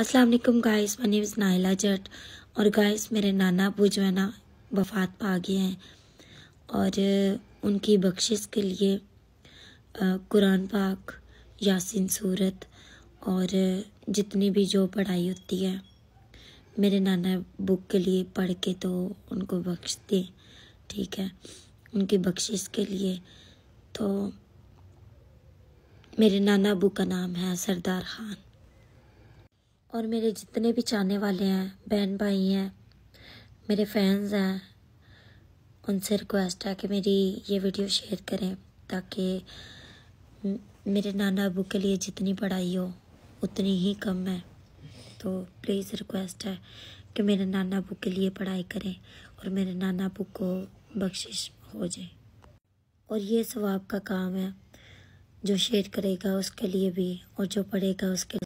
अस्सलाम वालेकुम guys my name is Naila Jatt और गाइस मेरे नाना अबू जो है ना वफात पा गए हैं और उनकी बख्शिश के लिए कुरान पाक यासिन सूरत और जितनी भी जो पढ़ाई होती है मेरे नाना बुक के लिए पढ़ के तो उनको बख्श दें ठीक है उनकी बख्शिश के लिए तो मेरे नाना अबू का नाम है सरदार ख़ान और मेरे जितने भी चाहने वाले हैं बहन भाई हैं मेरे फैंस हैं उनसे रिक्वेस्ट है कि मेरी ये वीडियो शेयर करें ताकि मेरे नाना अबू के लिए जितनी पढ़ाई हो उतनी ही कम है तो प्लीज़ रिक्वेस्ट है कि मेरे नाना अबू के लिए पढ़ाई करें और मेरे नाना अबू को बख्शिश हो जाए और ये सवाब का काम है जो शेयर करेगा उसके लिए भी और जो पढ़ेगा उसके